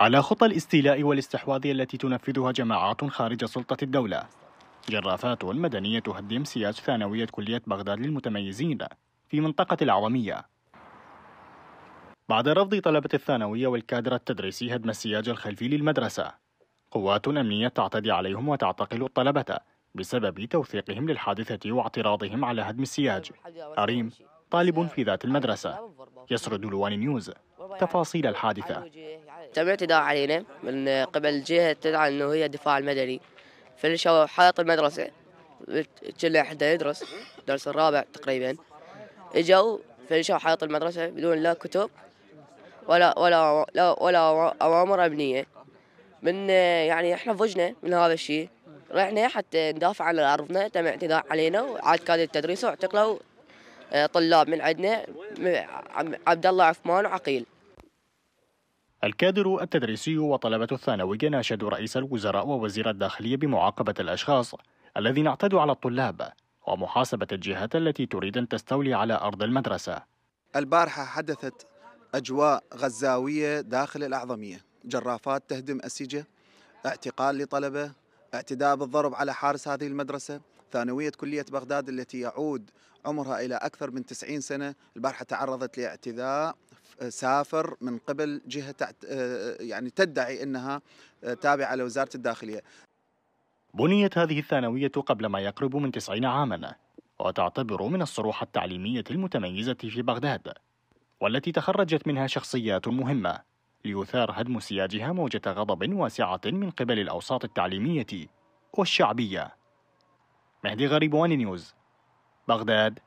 على خطى الاستيلاء والاستحواذ التي تنفذها جماعات خارج سلطة الدولة جرافات مدنية تهدم سياج ثانوية كلية بغداد للمتميزين في منطقة العوامية بعد رفض طلبة الثانوية والكادر التدريسي هدم السياج الخلفي للمدرسة قوات أمنية تعتدي عليهم وتعتقل الطلبة بسبب توثيقهم للحادثة واعتراضهم على هدم السياج أريم طالب في ذات المدرسة يسرد لوان نيوز تفاصيل الحادثة تم اعتداء علينا من قبل جهة تدعى أنه هي الدفاع المدني في حائط المدرسة كنا حدا يدرس درس الرابع تقريبا اجوا فلشوا حائط المدرسة بدون لا كتب ولا ولا لا ولا أوامر أمنية من يعني احنا فوجنا من هذا الشيء رحنا حتى ندافع عن أرضنا تم اعتداء علينا وعاد كاد التدريس واعتقلوا آه، طلاب من عندنا عبد الله عثمان وعقيل الكادر التدريسي وطلبة الثانوي ناشدوا رئيس الوزراء ووزير الداخلية بمعاقبة الأشخاص الذين اعتدوا على الطلاب ومحاسبة الجهات التي تريد أن تستولي على أرض المدرسة البارحة حدثت أجواء غزاوية داخل الأعظمية جرافات تهدم أسجة اعتقال لطلبة اعتداء بالضرب على حارس هذه المدرسة ثانوية كلية بغداد التي يعود عمرها إلى أكثر من 90 سنة البارحة تعرضت لاعتداء سافر من قبل جهة آه، آه، يعني تدعي أنها آه، تابعة لوزارة الداخلية بنيت هذه الثانوية قبل ما يقرب من تسعين عاما وتعتبر من الصروح التعليمية المتميزة في بغداد والتي تخرجت منها شخصيات مهمة ليثار هدم سياجها موجة غضب واسعة من قبل الأوساط التعليمية والشعبية مهدي غريب وان نيوز بغداد